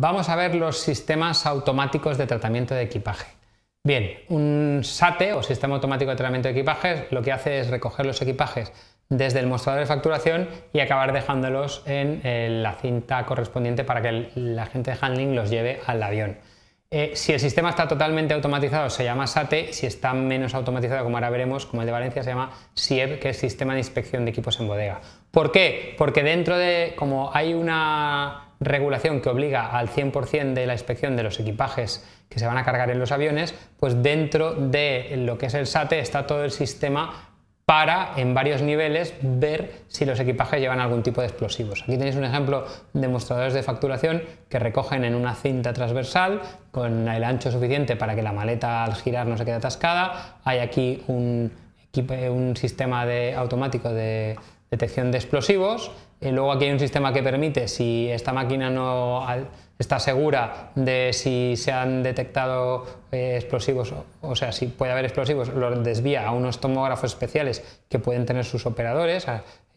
vamos a ver los sistemas automáticos de tratamiento de equipaje. Bien, un SATE o sistema automático de tratamiento de equipajes lo que hace es recoger los equipajes desde el mostrador de facturación y acabar dejándolos en eh, la cinta correspondiente para que la gente de handling los lleve al avión. Eh, si el sistema está totalmente automatizado se llama SATE, si está menos automatizado, como ahora veremos, como el de Valencia, se llama SIEB, que es Sistema de Inspección de Equipos en Bodega. ¿Por qué? Porque dentro de, como hay una regulación que obliga al 100% de la inspección de los equipajes que se van a cargar en los aviones, pues dentro de lo que es el SATE está todo el sistema para en varios niveles ver si los equipajes llevan algún tipo de explosivos. Aquí tenéis un ejemplo de mostradores de facturación que recogen en una cinta transversal con el ancho suficiente para que la maleta al girar no se quede atascada. Hay aquí un, un sistema de, automático de detección de explosivos luego aquí hay un sistema que permite, si esta máquina no está segura de si se han detectado eh, explosivos, o sea, si puede haber explosivos, los desvía a unos tomógrafos especiales que pueden tener sus operadores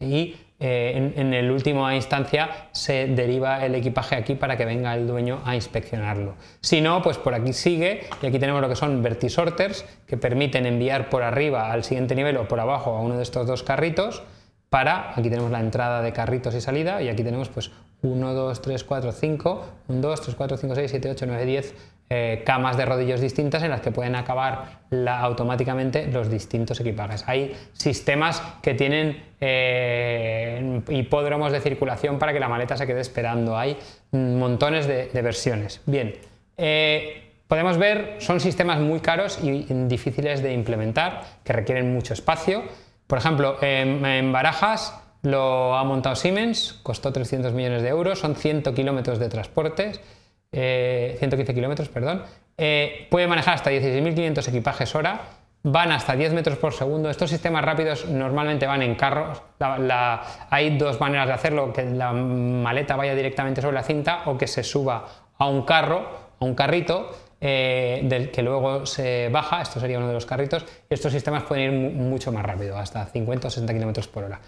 y eh, en, el última instancia se deriva el equipaje aquí para que venga el dueño a inspeccionarlo. Si no, pues por aquí sigue y aquí tenemos lo que son vertisorters que permiten enviar por arriba al siguiente nivel o por abajo a uno de estos dos carritos para, aquí tenemos la entrada de carritos y salida y aquí tenemos pues 1, 2, 3, 4, 5, 1, 2, 3, 4, 5, 6, 7, 8, 9, 10 eh, camas de rodillos distintas en las que pueden acabar la, automáticamente los distintos equipajes. Hay sistemas que tienen eh, hipódromos de circulación para que la maleta se quede esperando. Hay montones de, de versiones. Bien, eh, podemos ver, son sistemas muy caros y difíciles de implementar, que requieren mucho espacio por ejemplo, en, Barajas lo ha montado Siemens, costó 300 millones de euros, son 100 kilómetros de transportes, 115 eh, kilómetros, perdón. Eh, puede manejar hasta 16.500 equipajes hora, van hasta 10 metros por segundo. Estos sistemas rápidos normalmente van en carros. hay dos maneras de hacerlo, que la maleta vaya directamente sobre la cinta o que se suba a un carro, a un carrito, eh, del que luego se baja, esto sería uno de los carritos, estos sistemas pueden ir mucho más rápido, hasta 50 o 60 km por hora.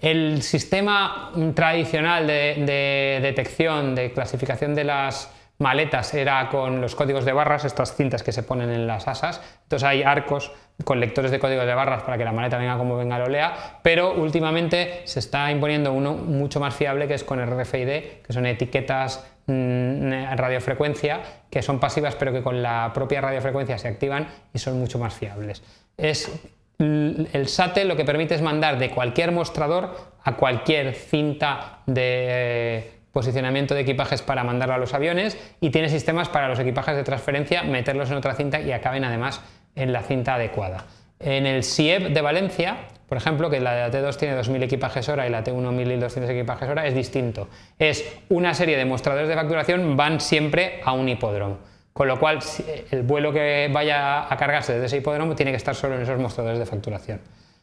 El sistema tradicional de detección, de clasificación de las maletas era con los códigos de barras, estas cintas que se ponen en las asas. Entonces hay arcos con lectores de códigos de barras para que la maleta venga como venga lo lea, pero últimamente se está imponiendo uno mucho más fiable que es con RFID, que son etiquetas mm, eh, radiofrecuencia, que son pasivas pero que con la propia radiofrecuencia se activan y son mucho más fiables. Es el SATE lo que permite es mandar de cualquier mostrador a cualquier cinta de posicionamiento de equipajes para mandarlo a los aviones y tiene sistemas para los equipajes de transferencia, meterlos en otra cinta y acaben además en la cinta adecuada. En el SIEP de Valencia, por ejemplo, que la de la T2 tiene 2.000 equipajes hora y la T1 1.200 equipajes hora, es distinto. Es una serie de mostradores de facturación van siempre a un hipódromo. Con lo cual, el vuelo que vaya a cargarse desde ese hipódromo tiene que estar solo en esos mostradores de facturación.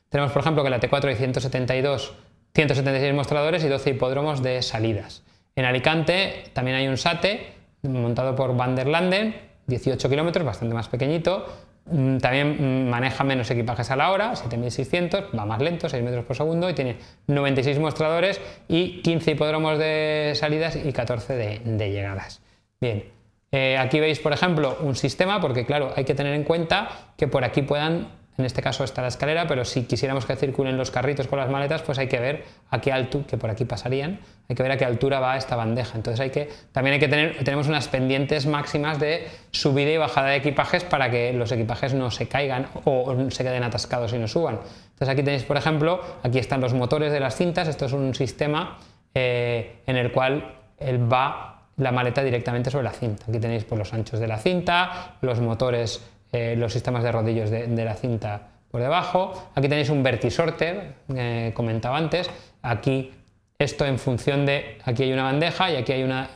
Tenemos, por ejemplo, que la T4 hay 172, 176 mostradores y 12 hipódromos de salidas. En Alicante también hay un SATE montado por Van der Landen, 18 kilómetros, bastante más pequeñito. Mm, también mm, maneja menos equipajes a la hora, 7600, va más lento, 6 metros por segundo y tiene 96 mostradores y 15 hipódromos de salidas y 14 de, llegadas. Bien, eh, aquí veis, por ejemplo, un sistema, porque claro, hay que tener en cuenta que por aquí puedan en este caso está la escalera, pero si quisiéramos que circulen los carritos con las maletas, pues hay que ver a qué altura, que por aquí pasarían, hay que ver a qué altura va esta bandeja. Entonces hay que, también hay que tener, tenemos unas pendientes máximas de subida y bajada de equipajes para que los equipajes no se caigan o se queden atascados y no suban. Entonces aquí tenéis, por ejemplo, aquí están los motores de las cintas. Esto es un sistema eh, en el cual él va la maleta directamente sobre la cinta. Aquí tenéis pues, los anchos de la cinta, los motores eh, los sistemas de rodillos de, la cinta por debajo. Aquí tenéis un vertisorter, eh, comentaba antes. Aquí esto en función de, aquí hay una bandeja y aquí hay una,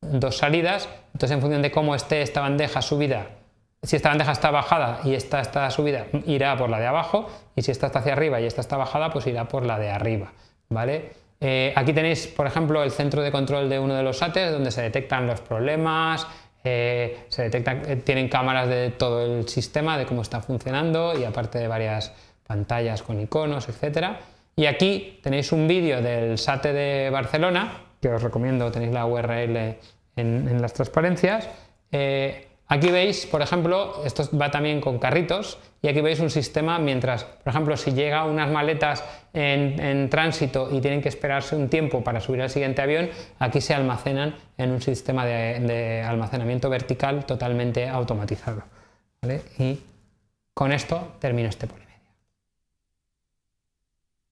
dos salidas. Entonces en función de cómo esté esta bandeja subida, si esta bandeja está bajada y esta está subida, irá por la de abajo. Y si esta está hacia arriba y esta está bajada, pues irá por la de arriba. ¿Vale? Eh, aquí tenéis, por ejemplo, el centro de control de uno de los SATES, donde se detectan los problemas, eh, se detecta tienen cámaras de todo el sistema, de cómo está funcionando y aparte de varias pantallas con iconos, etcétera. Y aquí tenéis un vídeo del SATE de Barcelona, que os recomiendo, tenéis la URL en, las transparencias. Eh, Aquí veis, por ejemplo, esto va también con carritos y aquí veis un sistema mientras, por ejemplo, si llega unas maletas en, tránsito y tienen que esperarse un tiempo para subir al siguiente avión, aquí se almacenan en un sistema de, almacenamiento vertical totalmente automatizado. Y con esto termino este poema.